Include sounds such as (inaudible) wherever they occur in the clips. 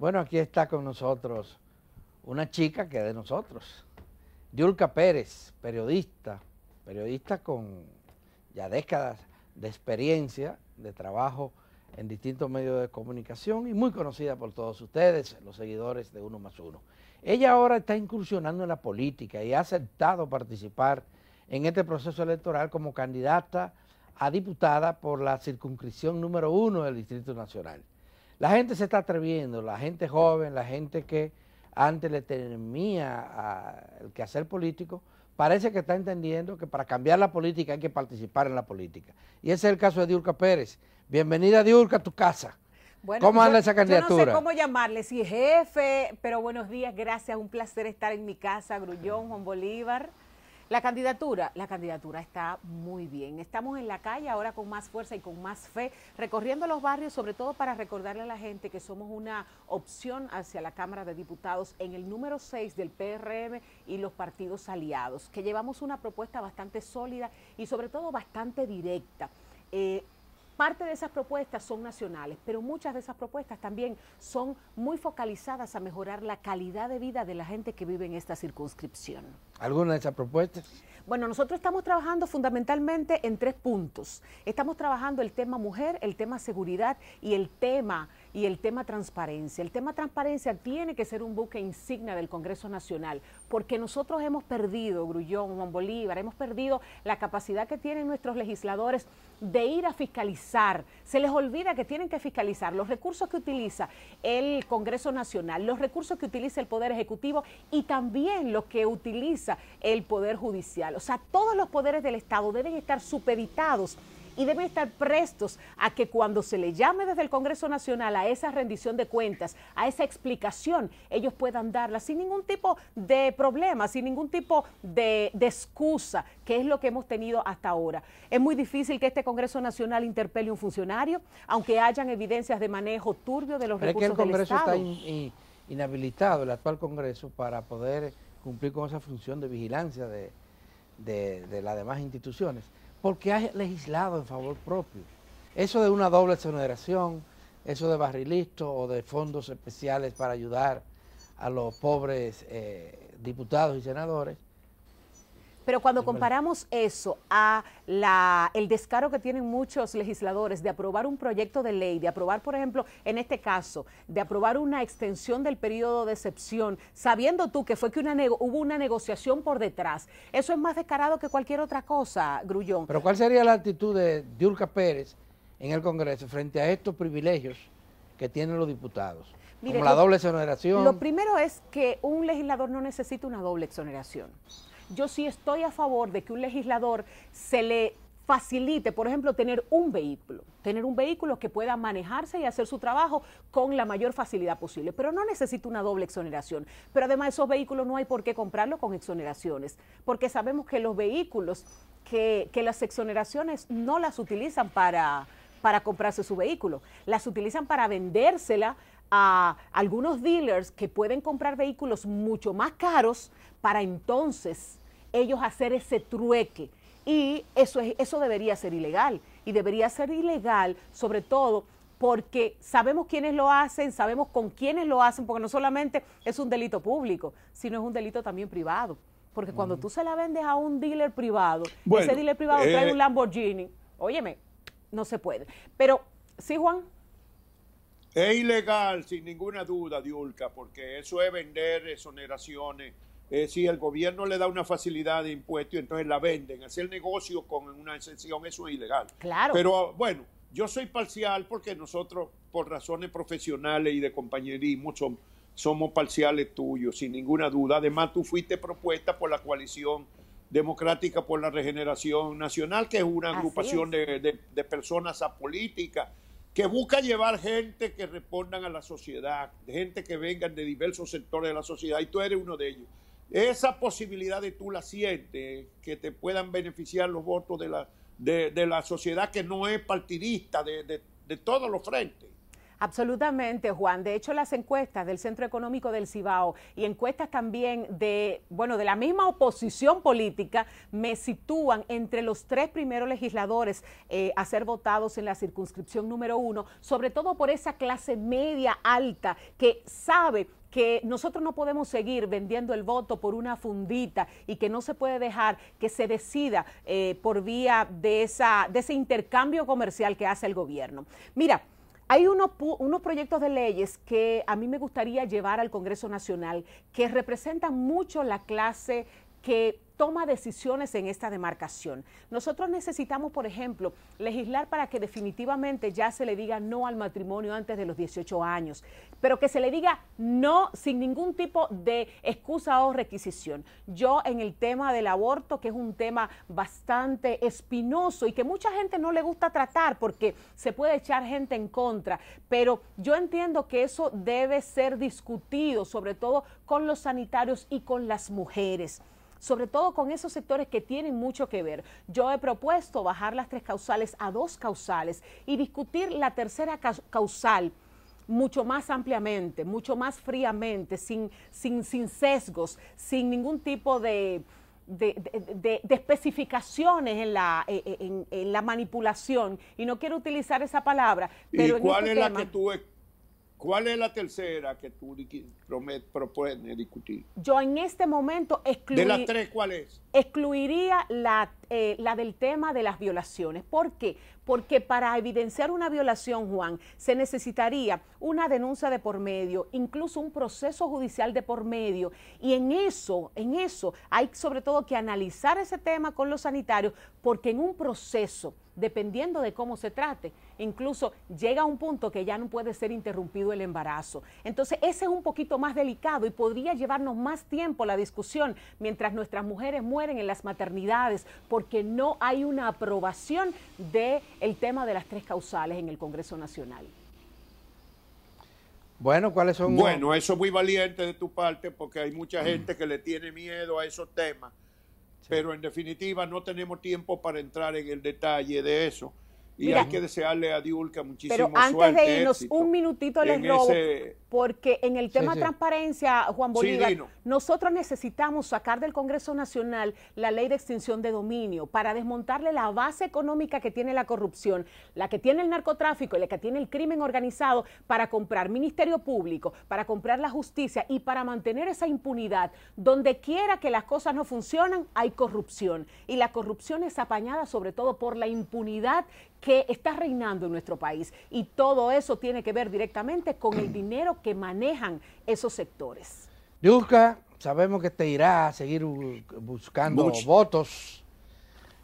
Bueno, aquí está con nosotros una chica que es de nosotros, Yulka Pérez, periodista, periodista con ya décadas de experiencia, de trabajo en distintos medios de comunicación y muy conocida por todos ustedes, los seguidores de Uno más Uno. Ella ahora está incursionando en la política y ha aceptado participar en este proceso electoral como candidata a diputada por la circunscripción número uno del Distrito Nacional. La gente se está atreviendo, la gente joven, la gente que antes le temía que hacer político, parece que está entendiendo que para cambiar la política hay que participar en la política. Y ese es el caso de Diurca Pérez. Bienvenida, Diurca, a tu casa. ¿Cómo anda esa candidatura? no sé cómo llamarle, si jefe, pero buenos días, gracias, un placer estar en mi casa, Grullón, Juan Bolívar. La candidatura, la candidatura está muy bien. Estamos en la calle ahora con más fuerza y con más fe, recorriendo los barrios, sobre todo para recordarle a la gente que somos una opción hacia la Cámara de Diputados en el número 6 del PRM y los partidos aliados, que llevamos una propuesta bastante sólida y sobre todo bastante directa. Eh, Parte de esas propuestas son nacionales, pero muchas de esas propuestas también son muy focalizadas a mejorar la calidad de vida de la gente que vive en esta circunscripción. ¿Alguna de esas propuestas? Bueno, nosotros estamos trabajando fundamentalmente en tres puntos. Estamos trabajando el tema mujer, el tema seguridad y el tema y el tema transparencia. El tema transparencia tiene que ser un buque insignia del Congreso Nacional, porque nosotros hemos perdido, Grullón, Juan Bolívar, hemos perdido la capacidad que tienen nuestros legisladores de ir a fiscalizar. Se les olvida que tienen que fiscalizar los recursos que utiliza el Congreso Nacional, los recursos que utiliza el Poder Ejecutivo y también los que utiliza el Poder Judicial. O sea, todos los poderes del Estado deben estar supeditados y deben estar prestos a que cuando se le llame desde el Congreso Nacional a esa rendición de cuentas, a esa explicación, ellos puedan darla sin ningún tipo de problema, sin ningún tipo de, excusa, que es lo que hemos tenido hasta ahora. Es muy difícil que este Congreso Nacional interpele un funcionario, aunque hayan evidencias de manejo turbio de los recursos del que el Congreso Está inhabilitado, el actual Congreso, para poder cumplir con esa función de vigilancia de las demás instituciones porque ha legislado en favor propio. Eso de una doble exoneración, eso de barrilito o de fondos especiales para ayudar a los pobres eh, diputados y senadores, pero cuando comparamos eso a el descaro que tienen muchos legisladores de aprobar un proyecto de ley, de aprobar, por ejemplo, en este caso, de aprobar una extensión del periodo de excepción, sabiendo tú que fue que hubo una negociación por detrás, eso es más descarado que cualquier otra cosa, Grullón. Pero ¿cuál sería la actitud de, ulca Pérez en el Congreso frente a estos privilegios que tienen los diputados? la doble exoneración. Lo primero es que un legislador no necesita una doble exoneración yo sí estoy a favor de que un legislador se le facilite, por ejemplo, tener un vehículo, tener un vehículo que pueda manejarse y hacer su trabajo con la mayor facilidad posible, pero no necesita una doble exoneración. Pero además esos vehículos no hay por qué comprarlos con exoneraciones, porque sabemos que los vehículos, que, que las exoneraciones no las utilizan para, para comprarse su vehículo. Las utilizan para vendérsela a algunos dealers que pueden comprar vehículos mucho más caros para entonces ellos hacer ese trueque. Y eso, es, eso debería ser ilegal. Y debería ser ilegal sobre todo porque sabemos quiénes lo hacen, sabemos con quiénes lo hacen, porque no solamente es un delito público, sino es un delito también privado. Porque cuando tú se la vendes a un dealer privado, ese dealer privado trae eh, un Lamborghini, óyeme, no se puede. Pero, ¿sí, Juan? Es ilegal, sin ninguna duda, Diulca, porque eso es vender exoneraciones. Eh, si el gobierno le da una facilidad de impuesto entonces la venden, hacer negocio con una exención, eso es ilegal. Claro. Pero ah, bueno, yo soy parcial porque nosotros, por razones profesionales y de compañerismo, somos parciales tuyos, sin ninguna duda. Además, tú fuiste propuesta por la coalición democrática por la regeneración nacional, que es una agrupación De, de personas apolíticas que busca llevar gente que respondan a la sociedad, gente que venga de diversos sectores de la sociedad, y tú eres uno de ellos. Esa posibilidad de tú la sientes, que te puedan beneficiar los votos de la, de, la sociedad que no es partidista, de todos los frentes. Absolutamente, Juan. De hecho, las encuestas del Centro Económico del Cibao y encuestas también de, bueno, de la misma oposición política me sitúan entre los tres primeros legisladores eh, a ser votados en la circunscripción número uno, sobre todo por esa clase media alta que sabe que nosotros no podemos seguir vendiendo el voto por una fundita y que no se puede dejar que se decida eh, por vía de, esa, de ese intercambio comercial que hace el gobierno. Mira, hay unos, unos proyectos de leyes que a mí me gustaría llevar al Congreso Nacional que representan mucho la clase que toma decisiones en esta demarcación. Nosotros necesitamos, por ejemplo, legislar para que definitivamente ya se le diga no al matrimonio antes de los 18 años, pero que se le diga no sin ningún tipo de excusa o requisición. Yo en el tema del aborto, que es un tema bastante espinoso y que mucha gente no le gusta tratar porque se puede echar gente en contra, pero yo entiendo que eso debe ser discutido, sobre todo con los sanitarios y con las mujeres sobre todo con esos sectores que tienen mucho que ver. Yo he propuesto bajar las tres causales a dos causales y discutir la tercera causal mucho más ampliamente, mucho más fríamente, sin, sin, sin sesgos, sin ningún tipo de, especificaciones en la, e, e, en, la manipulación. Y no quiero utilizar esa palabra. Pero cuál este es la que tú ¿Cuál es la tercera que tú propones discutir? Yo en este momento excluiría... las tres cuál Excluiría eh, la, del tema de las violaciones. ¿Por qué? Porque para evidenciar una violación, Juan, se necesitaría una denuncia de por medio, incluso un proceso judicial de por medio. Y en eso, en eso, hay sobre todo que analizar ese tema con los sanitarios, porque en un proceso dependiendo de cómo se trate. Incluso llega a un punto que ya no puede ser interrumpido el embarazo. Entonces, ese es un poquito más delicado y podría llevarnos más tiempo la discusión mientras nuestras mujeres mueren en las maternidades porque no hay una aprobación del tema de las tres causales en el Congreso Nacional. Bueno, ¿cuáles son? Bueno, eso es muy valiente de tu parte porque hay mucha gente que le tiene miedo a esos temas pero en definitiva no tenemos tiempo para entrar en el detalle de eso. Y hay que desearle a Diulca muchísimo Pero antes de irnos, un minutito les robo porque en el tema de transparencia, Juan Bolívar, nosotros necesitamos sacar del Congreso Nacional la ley de extinción de dominio para desmontarle la base económica que tiene la corrupción, la que tiene el narcotráfico y la que tiene el crimen organizado para comprar ministerio público, para comprar la justicia y para mantener esa impunidad. Donde quiera que las cosas no funcionan, hay corrupción. Y la corrupción es apañada sobre todo por la impunidad que está reinando en nuestro país. Y todo eso tiene que ver directamente con el (clears throat) dinero que manejan esos sectores. Yuska, sabemos que te irá a seguir buscando votos.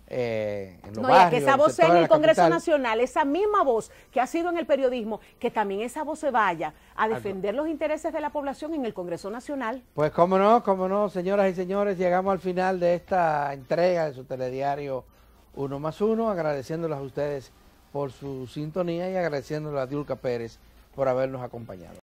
Eh, en no, que esa voz en el Congreso Nacional, esa misma voz que ha sido en el periodismo, que también esa voz se vaya a defender los intereses de la población en el Congreso Nacional. Pues cómo no, cómo no, señoras y señores, llegamos al final de esta entrega de su telediario Uno más Uno, agradeciéndoles a ustedes por su sintonía y agradeciéndolas a Dulca Pérez por habernos acompañado.